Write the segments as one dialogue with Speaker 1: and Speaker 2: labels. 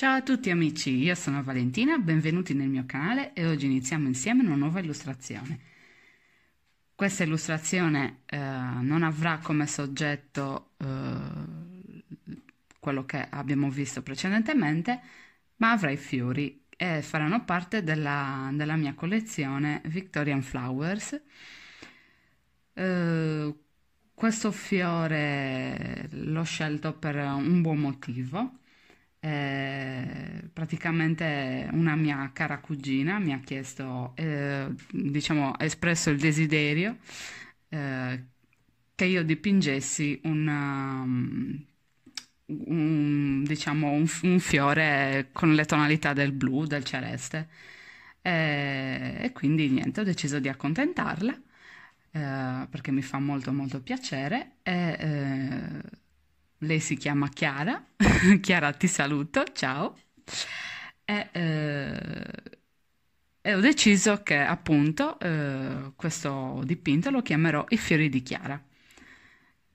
Speaker 1: Ciao a tutti amici, io sono Valentina, benvenuti nel mio canale e oggi iniziamo insieme una nuova illustrazione. Questa illustrazione eh, non avrà come soggetto eh, quello che abbiamo visto precedentemente, ma avrà i fiori e faranno parte della, della mia collezione Victorian Flowers. Eh, questo fiore l'ho scelto per un buon motivo eh, praticamente una mia cara cugina mi ha chiesto, eh, diciamo, ha espresso il desiderio eh, che io dipingessi una, um, un, diciamo, un, un, fiore con le tonalità del blu, del celeste. e quindi niente, ho deciso di accontentarla eh, perché mi fa molto molto piacere e eh, lei si chiama Chiara. Chiara, ti saluto, ciao. E, eh, e ho deciso che appunto eh, questo dipinto lo chiamerò I fiori di Chiara,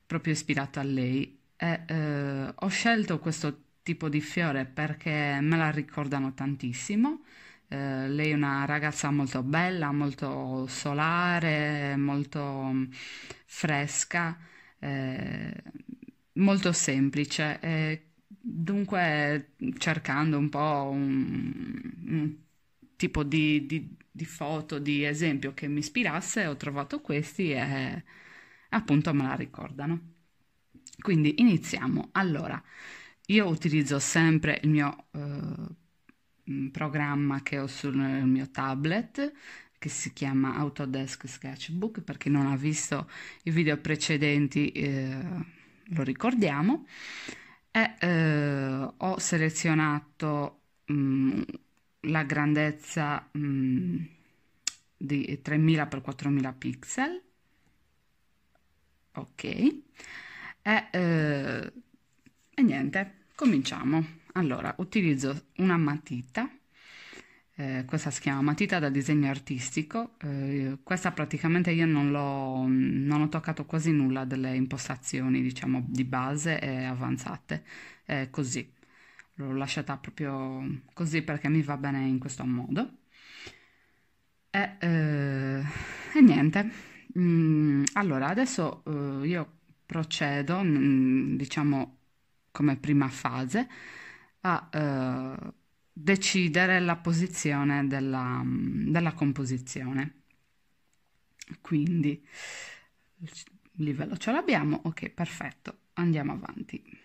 Speaker 1: proprio ispirato a lei. E, eh, ho scelto questo tipo di fiore perché me la ricordano tantissimo. Eh, lei è una ragazza molto bella, molto solare, molto mm, fresca. Eh, molto semplice. Eh, dunque, cercando un po' un, un tipo di, di, di, foto, di esempio che mi ispirasse, ho trovato questi e appunto me la ricordano. Quindi iniziamo. Allora, io utilizzo sempre il mio eh, programma che ho sul mio tablet che si chiama Autodesk Sketchbook, per chi non ha visto i video precedenti. Eh, lo ricordiamo, e eh, ho selezionato mh, mm, la grandezza mh, mm, di 3000 x 4000 pixel, ok, e, eh, e niente, cominciamo. Allora, utilizzo una matita eh, questa si chiama matita da disegno artistico, eh, questa praticamente io non, non, ho toccato quasi nulla delle impostazioni diciamo di base e avanzate, eh, così, l'ho lasciata proprio così perché mi va bene in questo modo. E, eh, e niente, mm, allora adesso eh, io procedo, mm, diciamo come prima fase, a eh, decidere la posizione della, della composizione. Quindi il livello ce l'abbiamo, ok, perfetto, andiamo avanti.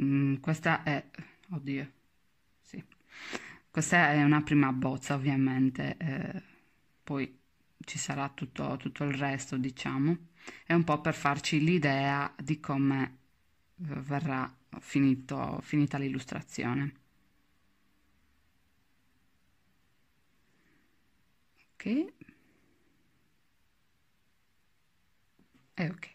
Speaker 1: Mm, questa è, oddio, sì, questa è una prima bozza ovviamente, eh, poi ci sarà tutto, tutto il resto, diciamo, è un po' per farci l'idea di come eh, verrà finito, finita l'illustrazione. Ok. E eh, ok.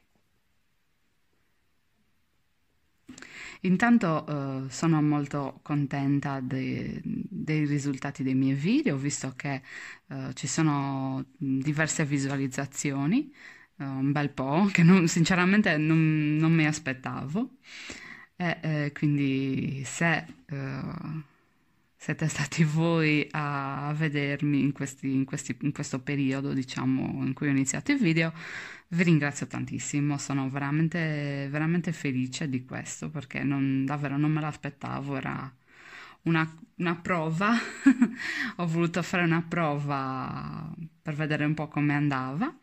Speaker 1: Intanto eh, sono molto contenta de dei risultati dei miei video, ho visto che eh, ci sono diverse visualizzazioni, eh, un bel po', che non, sinceramente non, non mi aspettavo. Eh, eh, quindi se, eh, siete stati voi a vedermi in, questi, in, questi, in questo periodo, diciamo, in cui ho iniziato il video, vi ringrazio tantissimo, sono veramente, veramente felice di questo perché non, davvero non me l'aspettavo, era una, una prova, ho voluto fare una prova per vedere un po' come andava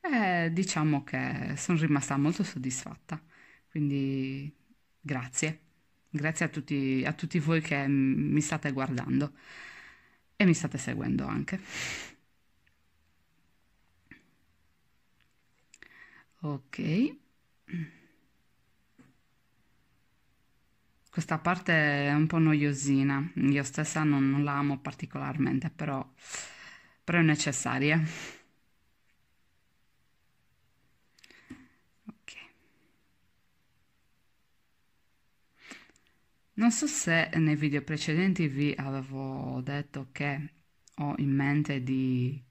Speaker 1: e diciamo che sono rimasta molto soddisfatta. Quindi Grazie, grazie a tutti, a tutti voi che mi state guardando e mi state seguendo anche. Ok. Questa parte è un po' noiosina, io stessa non, non la amo particolarmente, però, però è necessaria. Non so se nei video precedenti vi avevo detto che ho in mente di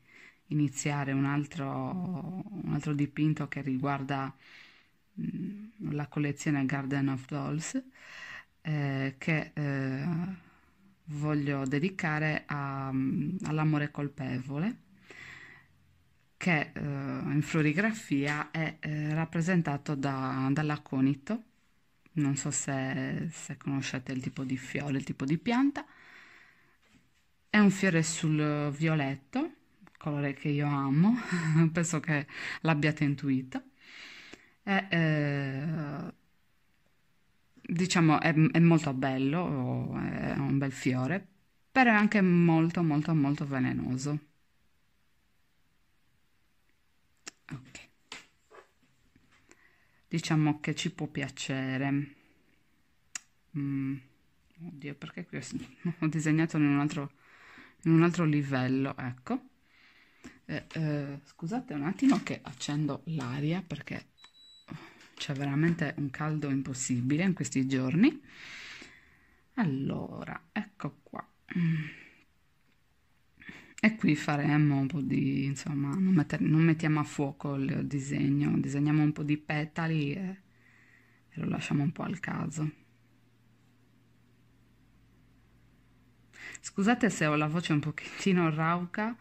Speaker 1: iniziare un altro, un altro dipinto che riguarda mm, la collezione Garden of Dolls eh, che eh, voglio dedicare mm, all'amore colpevole che eh, in florigrafia è eh, rappresentato da, dall'aconito non so se, se, conoscete il tipo di fiore, il tipo di pianta, è un fiore sul violetto, colore che io amo, penso che l'abbiate intuito, è, eh, diciamo è, è, molto bello, è un bel fiore, però è anche molto molto molto velenoso. Ok diciamo che ci può piacere mm. oddio perché qui ho disegnato in un altro, in un altro livello ecco eh, eh, scusate un attimo che accendo l'aria perché c'è veramente un caldo impossibile in questi giorni allora ecco qua mm. E qui faremo un po' di, insomma, non, mette, non mettiamo a fuoco il disegno, disegniamo un po' di petali e, e lo lasciamo un po' al caso. Scusate se ho la voce un pochettino rauca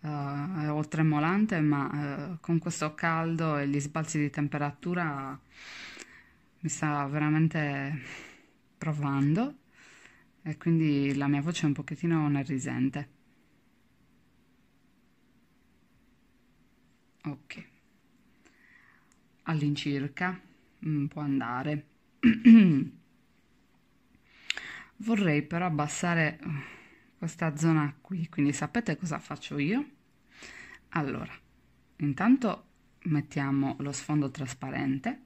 Speaker 1: uh, o tremolante, ma uh, con questo caldo e gli sbalzi di temperatura mi sta veramente provando e quindi la mia voce è un pochettino risente. ok all'incirca mm, può andare vorrei però abbassare eh, questa zona qui quindi sapete cosa faccio io allora intanto mettiamo lo sfondo trasparente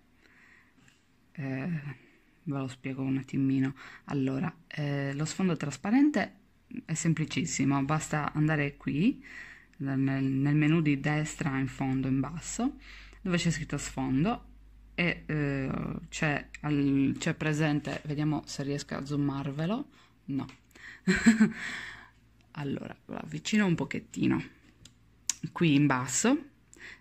Speaker 1: eh, ve lo spiego un attimino allora eh, lo sfondo trasparente è semplicissimo basta andare qui nel, nel menu di destra in fondo in basso dove c'è scritto sfondo e eh, c'è, al, c'è presente, vediamo se riesco a zoomarvelo, no. allora, lo avvicino un pochettino. Qui in basso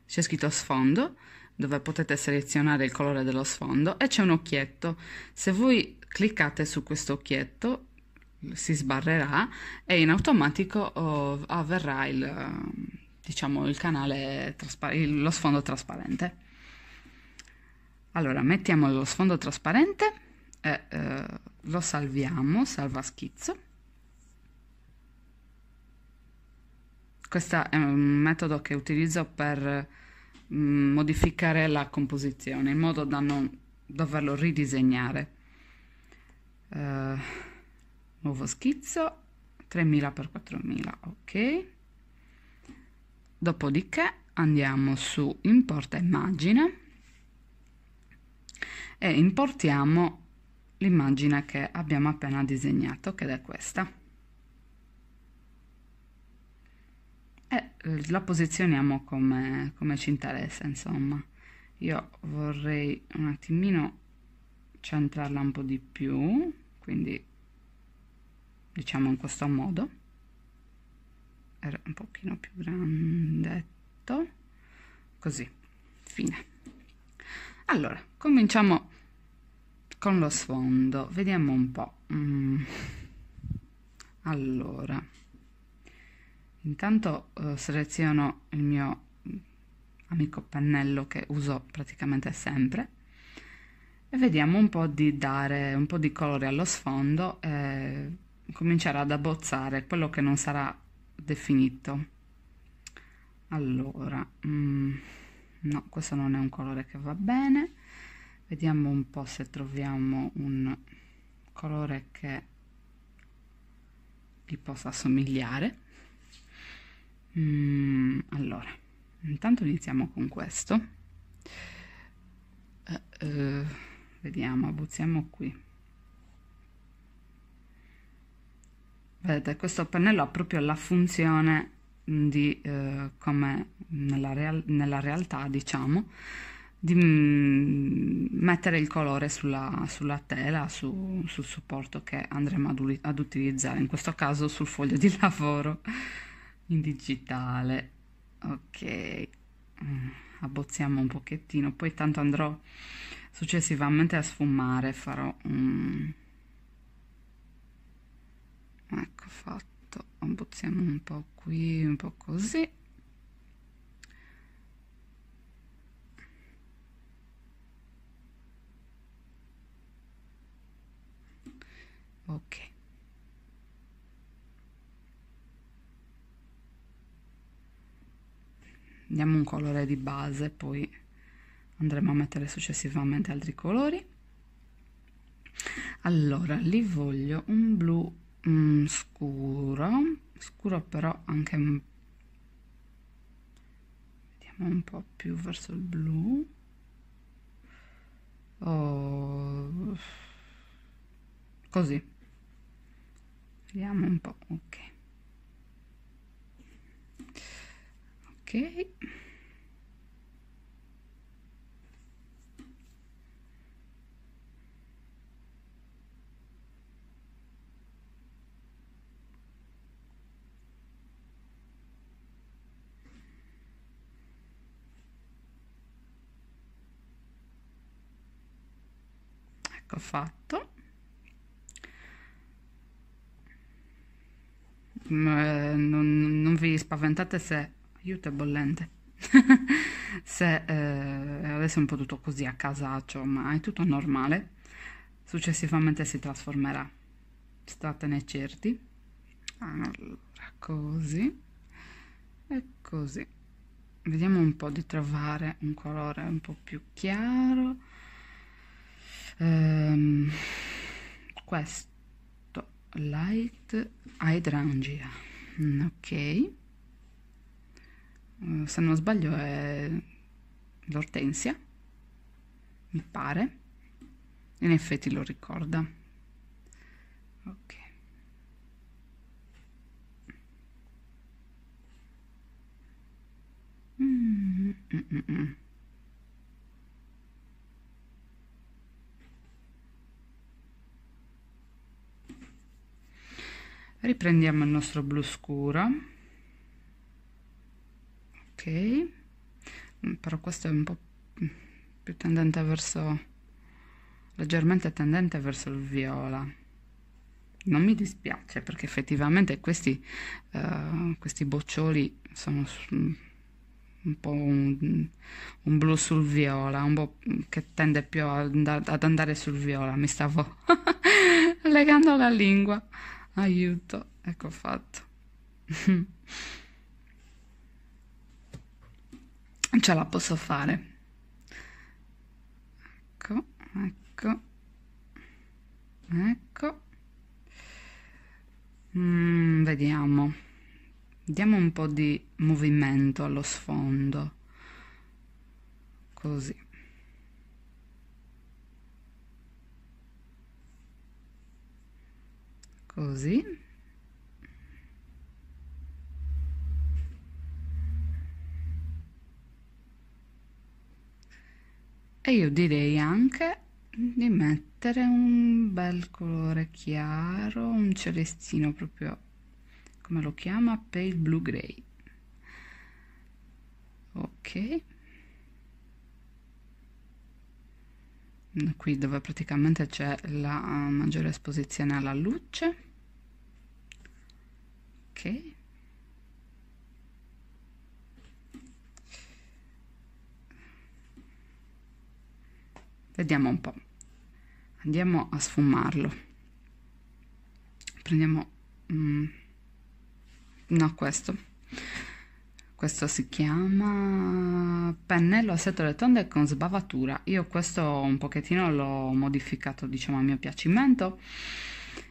Speaker 1: c'è scritto sfondo, dove potete selezionare il colore dello sfondo e c'è un occhietto. Se voi cliccate su questo occhietto si sbarrerà e in automatico oh, avverrà il, diciamo, il canale, traspar- il, lo sfondo trasparente. Allora, mettiamo lo sfondo trasparente e eh, lo salviamo, salva schizzo. Questo è un metodo che utilizzo per mh, mm, modificare la composizione in modo da non doverlo ridisegnare. Uh, nuovo schizzo 3000 x 4000 ok dopodiché andiamo su importa immagine e importiamo l'immagine che abbiamo appena disegnato che è questa e eh, la posizioniamo come, come ci interessa insomma io vorrei un attimino centrarla un po' di più quindi diciamo in questo modo era un pochino più grandetto così fine allora cominciamo con lo sfondo vediamo un po mm. allora intanto eh, seleziono il mio amico pennello che uso praticamente sempre e vediamo un po' di dare un po' di colore allo sfondo eh, cominciare ad abbozzare quello che non sarà definito allora mm, no questo non è un colore che va bene vediamo un po se troviamo un colore che gli possa assomigliare mm, allora intanto iniziamo con questo uh, uh, vediamo abbozziamo qui Vedete, questo pennello ha proprio la funzione di, eh, come nella, real nella, realtà, diciamo, di mm, mettere il colore sulla, sulla tela, su, sul supporto che andremo ad, ad utilizzare, in questo caso sul foglio di lavoro in digitale. Ok, mm, abbozziamo un pochettino, poi tanto andrò successivamente a sfumare, farò un ecco fatto abbozziamo un po' qui un po' così ok diamo un colore di base poi andremo a mettere successivamente altri colori allora lì voglio un blu mm, scuro scuro però anche vediamo un po' più verso il blu oh, così vediamo un po' ok ok ecco fatto mm, eh, non, non vi spaventate se aiuto è bollente se eh, adesso è un po' tutto così a casaccio ma è tutto normale successivamente si trasformerà statene certi allora così e così vediamo un po' di trovare un colore un po' più chiaro um, questo light hydrangea mm, ok eh, se non sbaglio è l'ortensia mi pare in effetti lo ricorda ok riprendiamo il nostro blu scuro ok mm, però questo è un po' più tendente verso leggermente tendente verso il viola non mi dispiace perché effettivamente questi uh, questi boccioli sono mm, un po' un, un, blu sul viola, un po' che tende più ad andare sul viola, mi stavo legando la lingua aiuto ecco fatto ce la posso fare ecco ecco ecco mm, vediamo diamo un po' di movimento allo sfondo così così e io direi anche di mettere un bel colore chiaro un celestino proprio come lo chiama pale blue gray ok qui dove praticamente c'è la eh, maggiore esposizione alla luce ok vediamo un po' andiamo a sfumarlo prendiamo mm, no questo questo si chiama pennello a setole tonde con sbavatura io questo un pochettino l'ho modificato diciamo a mio piacimento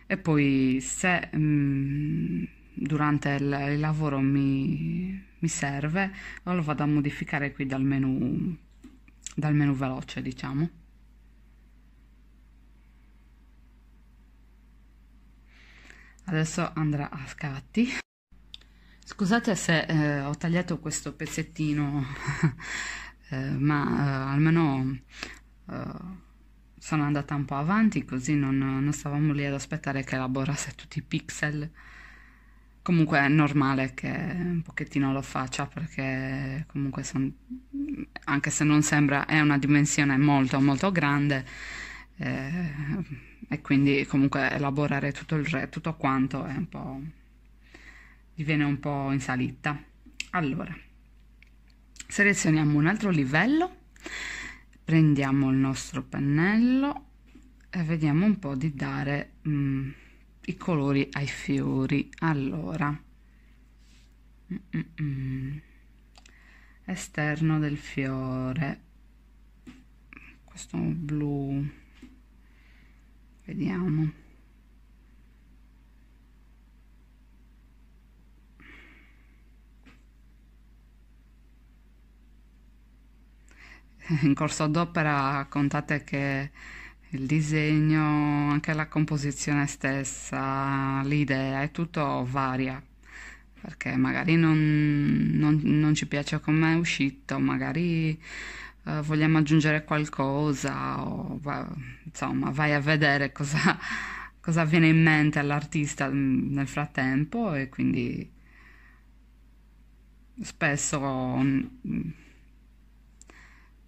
Speaker 1: e poi se mh, mm, durante il, il lavoro mi, mi, serve lo vado a modificare qui dal menu dal menu veloce diciamo adesso andrà a scatti Scusate se eh, ho tagliato questo pezzettino, eh, ma eh, almeno eh, sono andata un po' avanti così non, non, stavamo lì ad aspettare che elaborasse tutti i pixel. Comunque è normale che un pochettino lo faccia perché comunque son, anche se non sembra è una dimensione molto molto grande eh, e quindi comunque elaborare tutto il re, tutto quanto è un po' mi viene un po' in salita. Allora, selezioniamo un altro livello, prendiamo il nostro pennello e vediamo un po' di dare mm, i colori ai fiori. Allora, mm -mm. mm esterno del fiore, questo blu, vediamo in corso d'opera contate che il disegno, anche la composizione stessa, l'idea è tutto varia perché magari non, non, non ci piace come è uscito, magari eh, vogliamo aggiungere qualcosa o va, insomma vai a vedere cosa, cosa viene in mente all'artista nel frattempo e quindi spesso mm,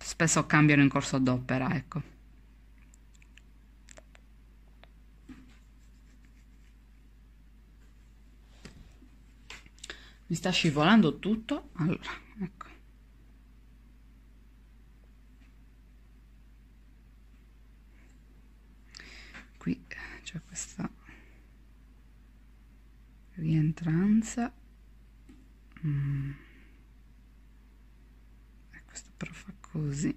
Speaker 1: spesso cambiano in corso d'opera, ecco. Mi sta scivolando tutto. Allora, ecco. Qui eh, c'è questa rientranza. Mm. questo ecco, però fa Close. Mm-hmm.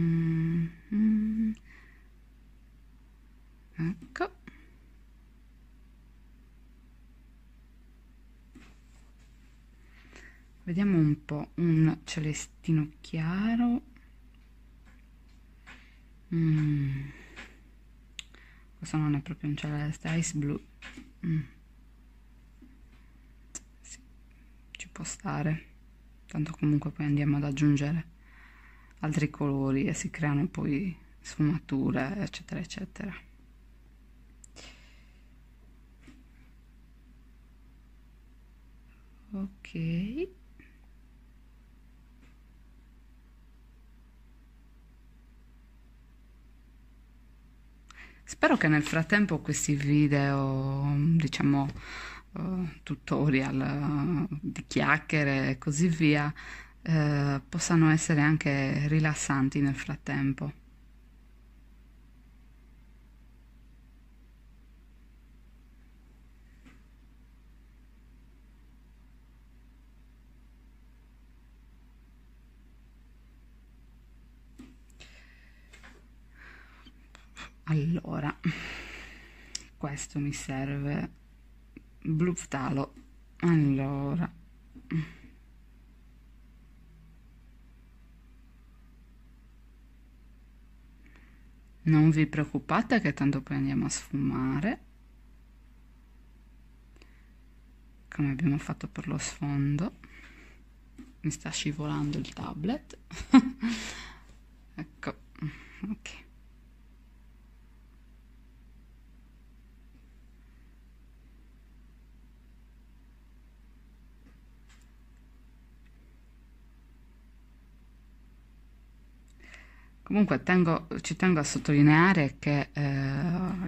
Speaker 1: Uhum. vediamo un po' un celestino chiaro mm. questo non è proprio un celeste ice blue mm. sì, ci può stare tanto comunque poi andiamo ad aggiungere altri colori e si creano poi sfumature eccetera eccetera ok Spero che nel frattempo questi video, diciamo, uh, tutorial uh, di chiacchiere e così via, uh, possano essere anche rilassanti nel frattempo. allora questo mi serve blu ptalo allora non vi preoccupate che tanto poi andiamo a sfumare come abbiamo fatto per lo sfondo mi sta scivolando il tablet ecco ok Comunque tengo, ci tengo a sottolineare che eh,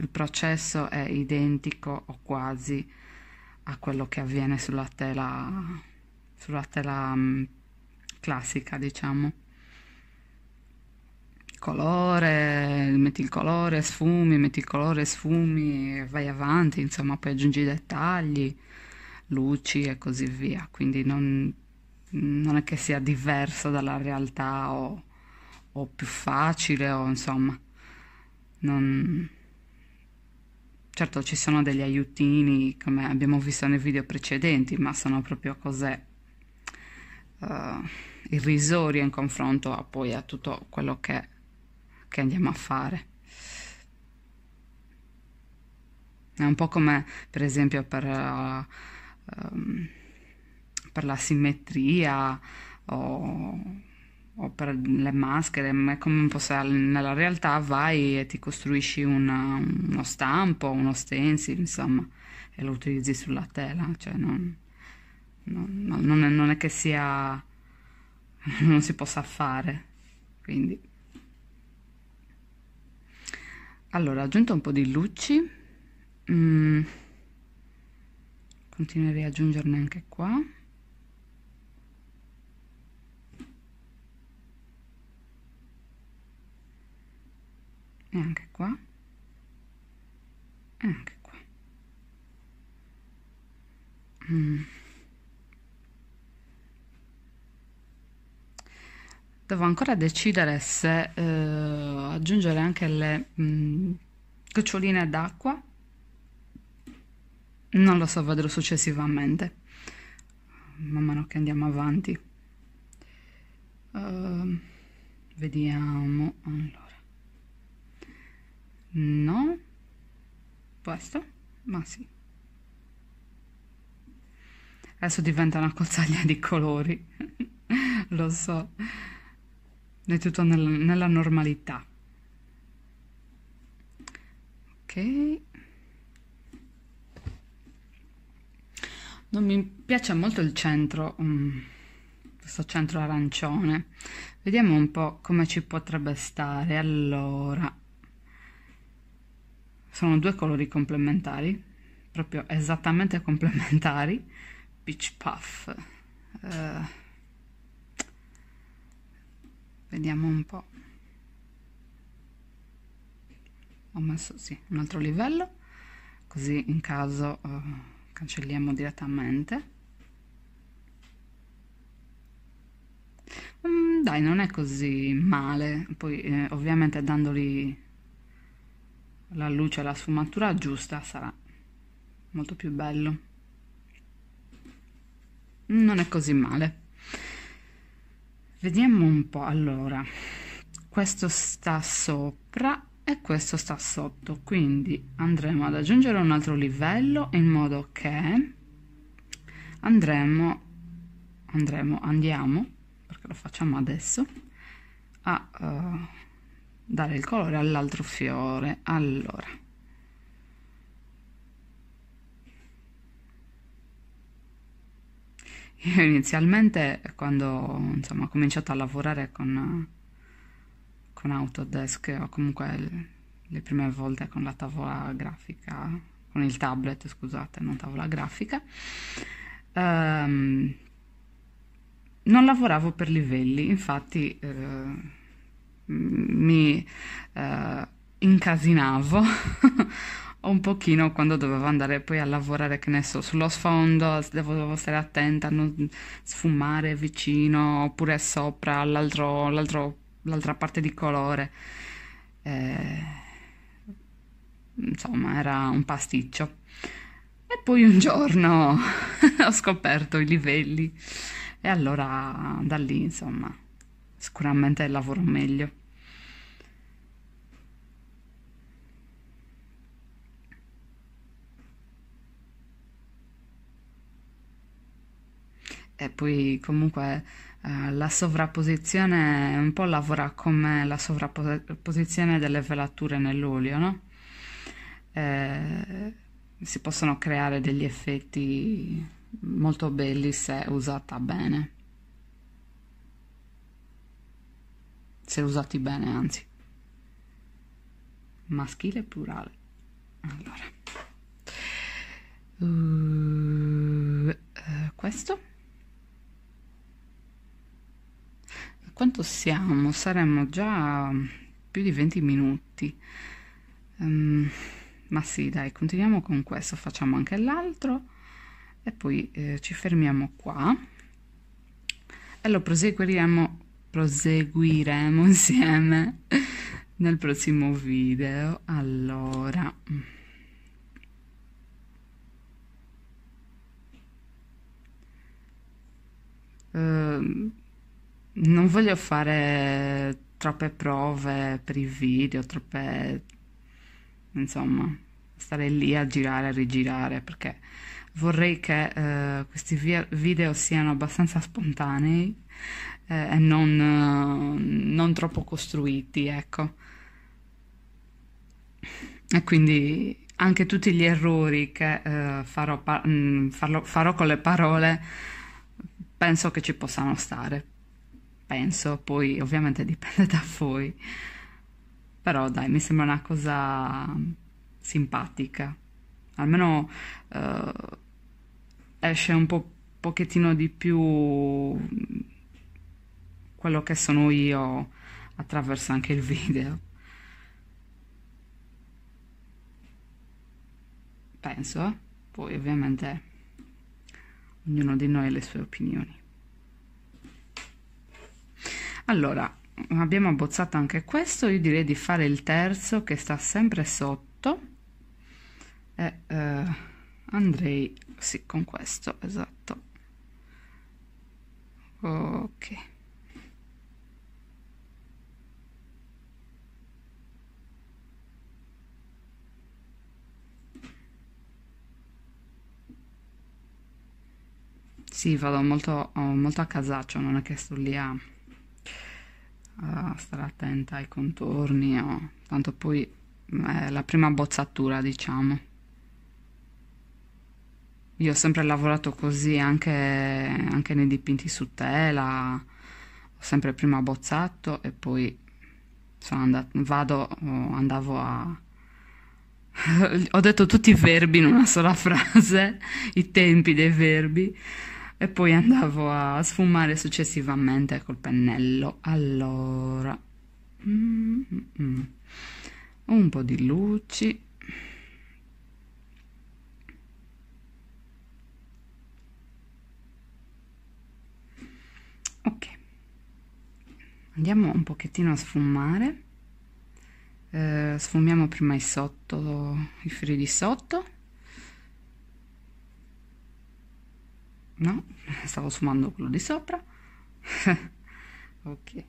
Speaker 1: il processo è identico o quasi a quello che avviene sulla tela, sulla tela mh, mm, classica, diciamo. Colore, metti il colore, sfumi, metti il colore, sfumi, vai avanti, insomma, poi aggiungi dettagli, luci e così via. Quindi non, non è che sia diverso dalla realtà o o più facile o insomma non... certo ci sono degli aiutini come abbiamo visto nei video precedenti ma sono proprio cose uh, irrisorie in confronto a poi a tutto quello che, che andiamo a fare è un po' come per esempio per, uh, um, per la simmetria o o per le maschere, ma è come se nella realtà vai e ti costruisci una, uno stampo, uno stencil, insomma, e lo utilizzi sulla tela, cioè non, non, non, è, non è che sia, non si possa fare, quindi. Allora, aggiunto un po' di luci, mm. continuerei ad aggiungerne anche qua. e anche qua e anche qua mm. devo ancora decidere se eh, aggiungere anche le mm, goccioline d'acqua non lo so vedrò successivamente man mano che andiamo avanti uh, vediamo allora No. Questo? Ma sì. Adesso diventa una cozzaglia di colori. Lo so. È tutto nel, nella normalità. Ok. Non mi piace molto il centro, um, questo centro arancione. Vediamo un po' come ci potrebbe stare. Allora, sono due colori complementari, proprio esattamente complementari, Peach Puff. Uh, vediamo un po'. Ho messo, sì, un altro livello, così in caso uh, cancelliamo direttamente. Mm, dai, non è così male, poi eh, ovviamente dandoli la luce e la sfumatura giusta sarà molto più bello. Non è così male. Vediamo un po', allora, questo sta sopra e questo sta sotto, quindi andremo ad aggiungere un altro livello in modo che andremo, andremo, andiamo, perché lo facciamo adesso, a... Uh, dare il colore all'altro fiore allora io inizialmente quando insomma ho cominciato a lavorare con con Autodesk o comunque le prime volte con la tavola grafica con il tablet scusate non tavola grafica um, non lavoravo per livelli infatti eh, mi eh, incasinavo un pochino quando dovevo andare poi a lavorare, che ne so, sullo sfondo, dovevo stare attenta a non sfumare vicino oppure sopra l'altra parte di colore. Eh, insomma, era un pasticcio. E poi un giorno ho scoperto i livelli e allora da lì, insomma, sicuramente lavoro meglio. E poi comunque eh, la sovrapposizione un po' lavora come la sovrapposizione delle velature nell'olio, no? Eh, si possono creare degli effetti molto belli se usata bene. se usati bene anzi maschile e plurale allora uh, uh, questo quanto siamo? saremmo già più di 20 minuti um, ma sì dai continuiamo con questo facciamo anche l'altro e poi eh, ci fermiamo qua e lo proseguiremo proseguiremo insieme nel prossimo video allora Uh, non voglio fare troppe prove per i video, troppe... insomma, stare lì a girare, a rigirare, perché vorrei che uh, questi video siano abbastanza spontanei eh, e non, eh, non, troppo costruiti, ecco. E quindi anche tutti gli errori che eh, farò, mh, mm, farlo, farò con le parole penso che ci possano stare. Penso, poi ovviamente dipende da voi. Però dai, mi sembra una cosa simpatica. Almeno eh, esce un po' pochettino di più quello che sono io attraverso anche il video. Penso, eh. poi ovviamente ognuno di noi ha le sue opinioni. Allora, abbiamo abbozzato anche questo, io direi di fare il terzo che sta sempre sotto e eh, andrei sì con questo, esatto. Ok. Sì, vado molto, molto a casaccio, non è che sto lì a, a stare attenta ai contorni, oh. tanto poi è la prima bozzatura, diciamo. Io ho sempre lavorato così anche, anche nei dipinti su tela, ho sempre prima bozzato e poi andat- vado, andavo a, ho detto tutti i verbi in una sola frase, i tempi dei verbi e poi andavo a sfumare successivamente col pennello allora un po' di luci ok andiamo un pochettino a sfumare eh, sfumiamo prima i sotto i fili di sotto no stavo sfumando quello di sopra ok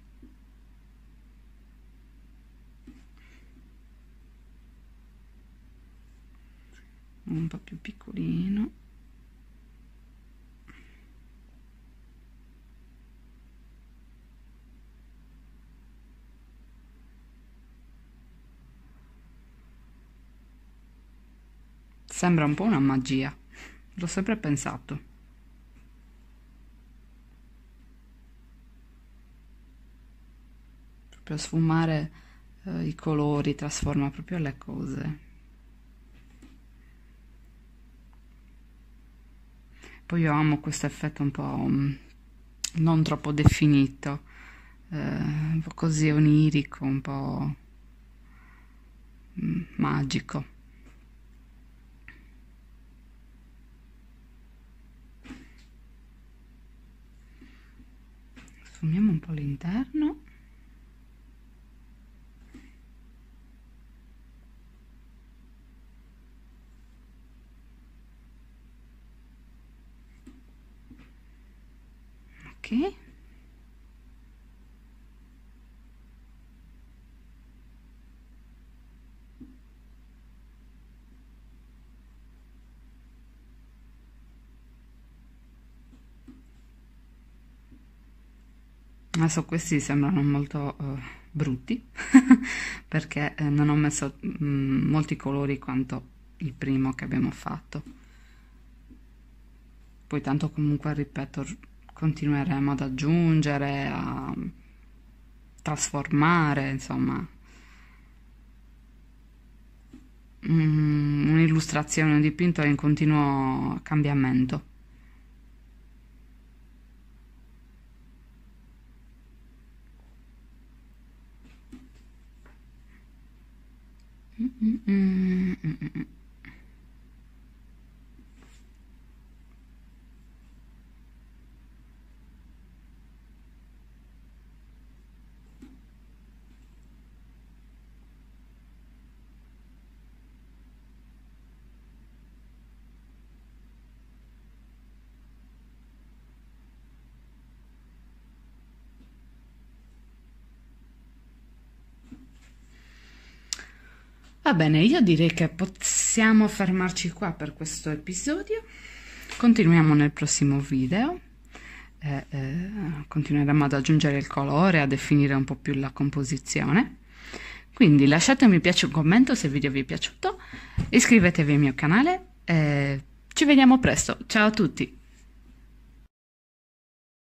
Speaker 1: un po' più piccolino sembra un po' una magia l'ho sempre pensato proprio sfumare eh, i colori, trasforma proprio le cose. Poi io amo questo effetto un po' mm, non troppo definito, eh, un po' così onirico, un po' mm, magico. sfumiamo un po' l'interno ok adesso questi sembrano molto uh, brutti perché eh, non ho messo mh, mm, molti colori quanto il primo che abbiamo fatto poi tanto comunque ripeto continueremo ad aggiungere, a trasformare, insomma. Mm, un'illustrazione, un dipinto è in continuo cambiamento. Mm -mm. mm. Va bene, io direi che possiamo fermarci qua per questo episodio. Continuiamo nel prossimo video. Eh, eh, continueremo ad aggiungere il colore, a definire un po' più la composizione. Quindi lasciate un mi piace, un commento se il video vi è piaciuto, iscrivetevi al mio canale e ci vediamo presto. Ciao a tutti!